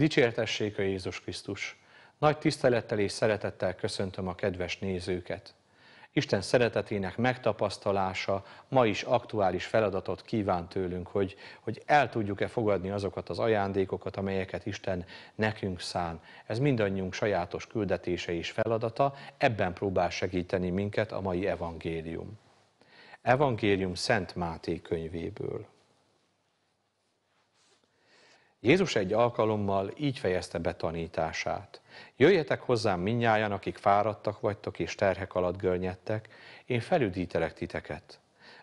Dicsértessék a Jézus Krisztus! Nagy tisztelettel és szeretettel köszöntöm a kedves nézőket! Isten szeretetének megtapasztalása ma is aktuális feladatot kíván tőlünk, hogy, hogy el tudjuk-e fogadni azokat az ajándékokat, amelyeket Isten nekünk szán. Ez mindannyiunk sajátos küldetése és feladata, ebben próbál segíteni minket a mai evangélium. Evangélium Szent Máté könyvéből. Jézus egy alkalommal így fejezte be tanítását. Jöjjetek hozzám minnyáján, akik fáradtak vagytok és terhek alatt görnyedtek, én felüdítelek titeket.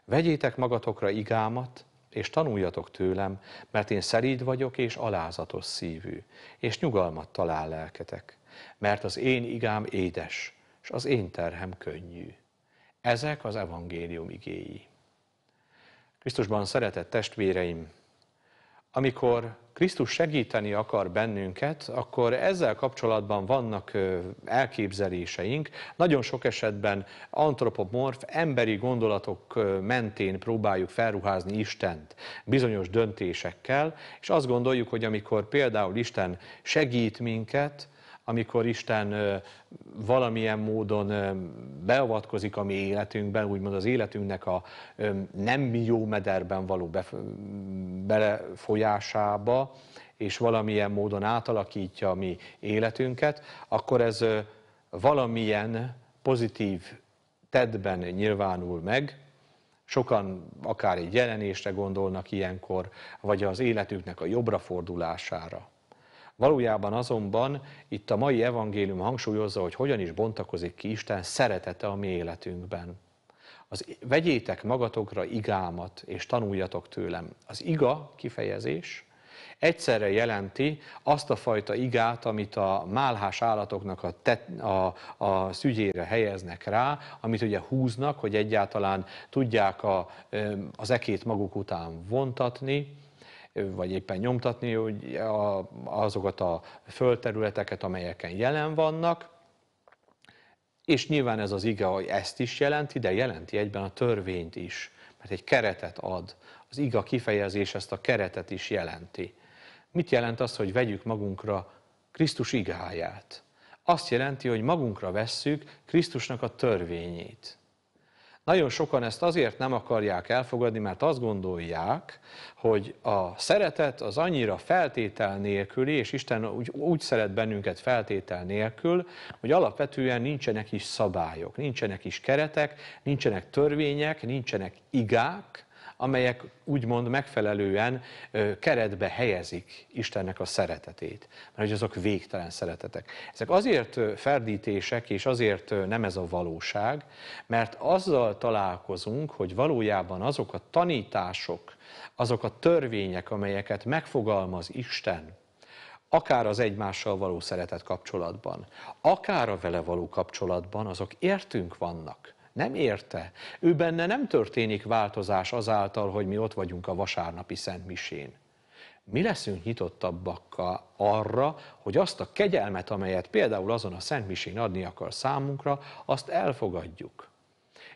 Vegyétek magatokra igámat, és tanuljatok tőlem, mert én szeríd vagyok és alázatos szívű, és nyugalmat talál lelketek, mert az én igám édes, és az én terhem könnyű. Ezek az evangélium igéi. Krisztusban szeretett testvéreim, amikor Krisztus segíteni akar bennünket, akkor ezzel kapcsolatban vannak elképzeléseink. Nagyon sok esetben antropomorf, emberi gondolatok mentén próbáljuk felruházni Istent bizonyos döntésekkel, és azt gondoljuk, hogy amikor például Isten segít minket, amikor Isten valamilyen módon beavatkozik a mi életünkben, úgymond az életünknek a nem jó mederben való belefolyásába, és valamilyen módon átalakítja a mi életünket, akkor ez valamilyen pozitív tedben nyilvánul meg, Sokan akár egy jelenésre gondolnak ilyenkor, vagy az életüknek a jobbra fordulására. Valójában azonban itt a mai evangélium hangsúlyozza, hogy hogyan is bontakozik ki Isten szeretete a mi életünkben az vegyétek magatokra igámat, és tanuljatok tőlem. Az iga kifejezés egyszerre jelenti azt a fajta igát, amit a málhás állatoknak a, tet, a, a szügyére helyeznek rá, amit ugye húznak, hogy egyáltalán tudják a, az ekét maguk után vontatni, vagy éppen nyomtatni hogy azokat a földterületeket, amelyeken jelen vannak, és nyilván ez az ige, hogy ezt is jelenti, de jelenti egyben a törvényt is, mert egy keretet ad. Az iga kifejezés ezt a keretet is jelenti. Mit jelent az, hogy vegyük magunkra Krisztus igáját? Azt jelenti, hogy magunkra vesszük Krisztusnak a törvényét. Nagyon sokan ezt azért nem akarják elfogadni, mert azt gondolják, hogy a szeretet az annyira feltétel nélküli, és Isten úgy, úgy szeret bennünket feltétel nélkül, hogy alapvetően nincsenek is szabályok, nincsenek is keretek, nincsenek törvények, nincsenek igák, amelyek úgymond megfelelően keretbe helyezik Istennek a szeretetét, mert hogy azok végtelen szeretetek. Ezek azért ferdítések, és azért nem ez a valóság, mert azzal találkozunk, hogy valójában azok a tanítások, azok a törvények, amelyeket megfogalmaz Isten, akár az egymással való szeretet kapcsolatban, akár a vele való kapcsolatban, azok értünk vannak. Nem érte. Ő benne nem történik változás azáltal, hogy mi ott vagyunk a vasárnapi szentmisén. Mi leszünk nyitottabbak arra, hogy azt a kegyelmet, amelyet például azon a szentmisén adni akar számunkra, azt elfogadjuk.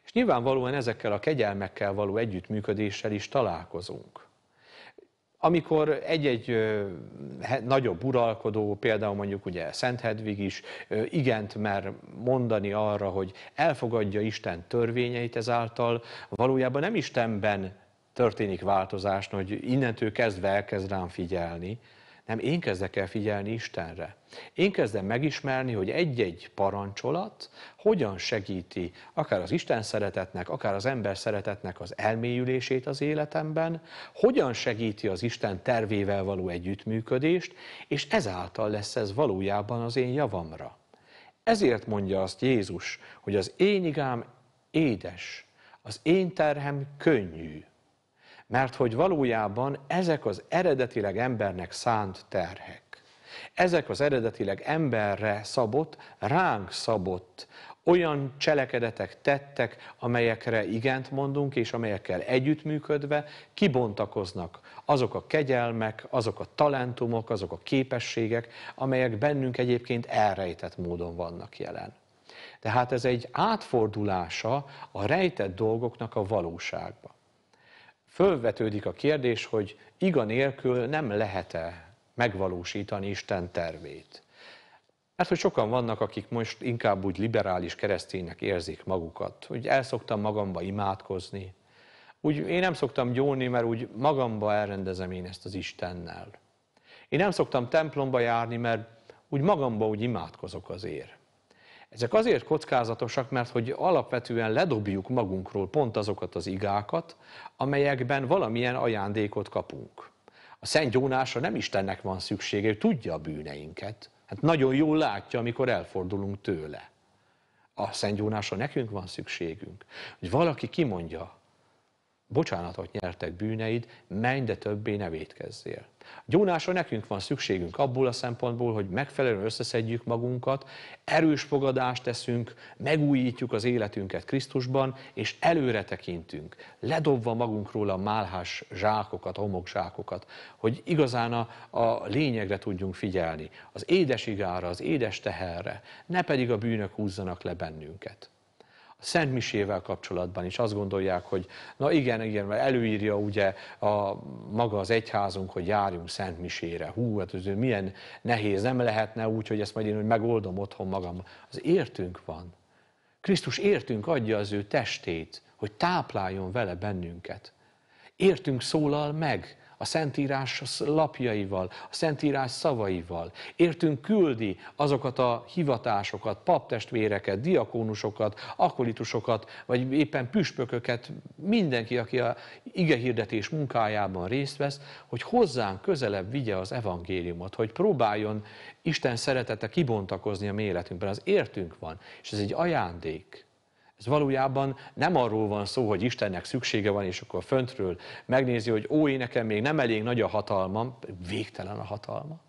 És nyilvánvalóan ezekkel a kegyelmekkel való együttműködéssel is találkozunk amikor egy-egy nagyobb uralkodó, például mondjuk ugye Szent Hedvig is igent mer mondani arra, hogy elfogadja Isten törvényeit ezáltal, valójában nem Istenben történik változás, hogy innentől kezdve elkezd rám figyelni, nem, én kezdek el figyelni Istenre. Én kezdem megismerni, hogy egy-egy parancsolat hogyan segíti akár az Isten szeretetnek, akár az ember szeretetnek az elmélyülését az életemben, hogyan segíti az Isten tervével való együttműködést, és ezáltal lesz ez valójában az én javamra. Ezért mondja azt Jézus, hogy az én igám édes, az én terhem könnyű. Mert hogy valójában ezek az eredetileg embernek szánt terhek, ezek az eredetileg emberre szabott, ránk szabott olyan cselekedetek, tettek, amelyekre igent mondunk, és amelyekkel együttműködve kibontakoznak azok a kegyelmek, azok a talentumok, azok a képességek, amelyek bennünk egyébként elrejtett módon vannak jelen. Tehát ez egy átfordulása a rejtett dolgoknak a valóságba fölvetődik a kérdés, hogy iga nélkül nem lehet-e megvalósítani Isten tervét. Mert hogy sokan vannak, akik most inkább úgy liberális kereszténynek érzik magukat, hogy el szoktam magamba imádkozni, úgy én nem szoktam gyónni, mert úgy magamba elrendezem én ezt az Istennel. Én nem szoktam templomba járni, mert úgy magamba úgy imádkozok azért. Ezek azért kockázatosak, mert hogy alapvetően ledobjuk magunkról pont azokat az igákat, amelyekben valamilyen ajándékot kapunk. A Szent Jónásra nem Istennek van szüksége, ő tudja a bűneinket. Hát nagyon jól látja, amikor elfordulunk tőle. A Szent Jónásra nekünk van szükségünk, hogy valaki kimondja, bocsánatot nyertek bűneid, menj, de többé ne védkezzél. A gyónásra nekünk van szükségünk abból a szempontból, hogy megfelelően összeszedjük magunkat, erős fogadást teszünk, megújítjuk az életünket Krisztusban, és előre tekintünk, ledobva magunkról a málhás zsákokat, homokzsákokat, hogy igazán a, a lényegre tudjunk figyelni, az édes igára, az édes teherre, ne pedig a bűnök húzzanak le bennünket a Szent Misével kapcsolatban is azt gondolják, hogy na igen, igen, mert előírja ugye a, maga az egyházunk, hogy járjunk Szent Misére. Hú, hát ez milyen nehéz, nem lehetne úgy, hogy ezt majd én hogy megoldom otthon magam. Az értünk van. Krisztus értünk adja az ő testét, hogy tápláljon vele bennünket. Értünk szólal meg, a Szentírás lapjaival, a Szentírás szavaival. Értünk küldi azokat a hivatásokat, paptestvéreket, diakónusokat, akolitusokat, vagy éppen püspököket, mindenki, aki a igehirdetés munkájában részt vesz, hogy hozzánk közelebb vigye az evangéliumot, hogy próbáljon Isten szeretete kibontakozni a mi életünkben. Az értünk van, és ez egy ajándék. Ez valójában nem arról van szó, hogy Istennek szüksége van, és akkor föntről megnézi, hogy ó, én nekem még nem elég nagy a hatalmam, végtelen a hatalma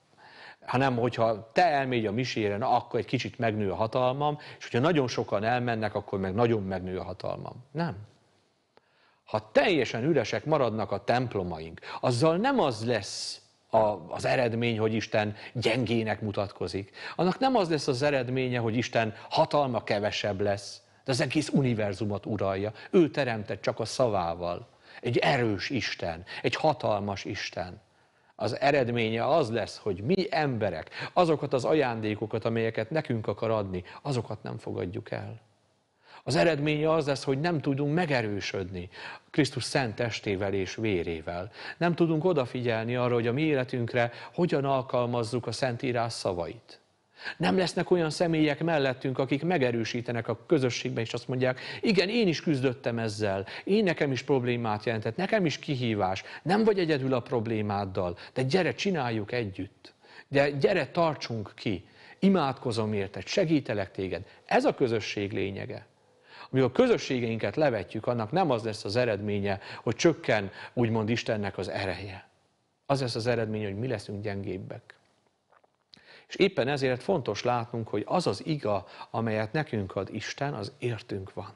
hanem hogyha te elmégy a misére, na akkor egy kicsit megnő a hatalmam, és hogyha nagyon sokan elmennek, akkor meg nagyon megnő a hatalmam. Nem. Ha teljesen üresek maradnak a templomaink, azzal nem az lesz a, az eredmény, hogy Isten gyengének mutatkozik. Annak nem az lesz az eredménye, hogy Isten hatalma kevesebb lesz, de az egész univerzumot uralja. Ő teremtett csak a szavával. Egy erős Isten, egy hatalmas Isten. Az eredménye az lesz, hogy mi emberek azokat az ajándékokat, amelyeket nekünk akar adni, azokat nem fogadjuk el. Az eredménye az lesz, hogy nem tudunk megerősödni Krisztus szent testével és vérével. Nem tudunk odafigyelni arra, hogy a mi életünkre hogyan alkalmazzuk a Szentírás szavait. Nem lesznek olyan személyek mellettünk, akik megerősítenek a közösségben, és azt mondják, igen, én is küzdöttem ezzel, én nekem is problémát jelentett, nekem is kihívás, nem vagy egyedül a problémáddal, de gyere, csináljuk együtt. De gyere, tartsunk ki, imádkozom érted, segítelek téged. Ez a közösség lényege. Amikor a közösségeinket levetjük, annak nem az lesz az eredménye, hogy csökken úgymond Istennek az ereje. Az lesz az eredménye, hogy mi leszünk gyengébbek. És éppen ezért fontos látnunk, hogy az az iga, amelyet nekünk ad Isten, az értünk van.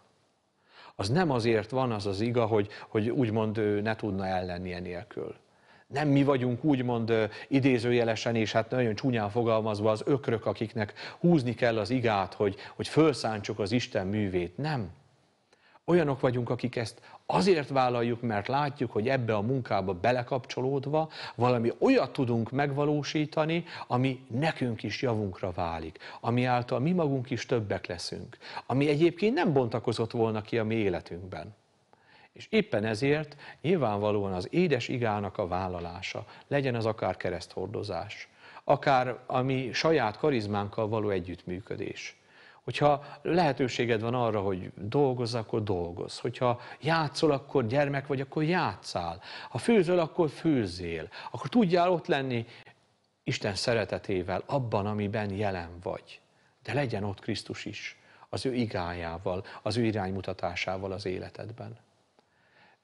Az nem azért van az az iga, hogy, hogy úgymond ő ne tudna ellenni nélkül. Nem mi vagyunk úgymond idézőjelesen, és hát nagyon csúnyán fogalmazva az ökrök, akiknek húzni kell az igát, hogy, hogy fölszántsuk az Isten művét. Nem olyanok vagyunk, akik ezt azért vállaljuk, mert látjuk, hogy ebbe a munkába belekapcsolódva valami olyat tudunk megvalósítani, ami nekünk is javunkra válik, ami által mi magunk is többek leszünk, ami egyébként nem bontakozott volna ki a mi életünkben. És éppen ezért nyilvánvalóan az édes igának a vállalása, legyen az akár kereszthordozás, akár a mi saját karizmánkkal való együttműködés, Hogyha lehetőséged van arra, hogy dolgozz, akkor dolgozz. Hogyha játszol, akkor gyermek vagy, akkor játszál. Ha főzöl, akkor főzzél. Akkor tudjál ott lenni Isten szeretetével, abban, amiben jelen vagy. De legyen ott Krisztus is, az ő igájával, az ő iránymutatásával az életedben.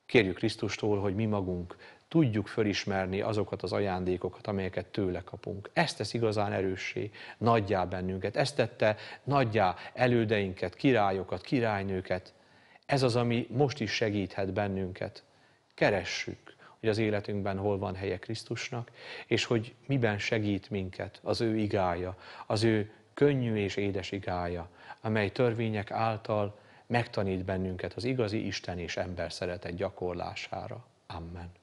Kérjük Krisztustól, hogy mi magunk tudjuk fölismerni azokat az ajándékokat, amelyeket tőle kapunk. Ezt tesz igazán erőssé, nagyjá bennünket. Ezt tette nagyjá elődeinket, királyokat, királynőket. Ez az, ami most is segíthet bennünket. Keressük, hogy az életünkben hol van helye Krisztusnak, és hogy miben segít minket az ő igája, az ő könnyű és édes igája, amely törvények által megtanít bennünket az igazi Isten és ember szeretet gyakorlására. Amen.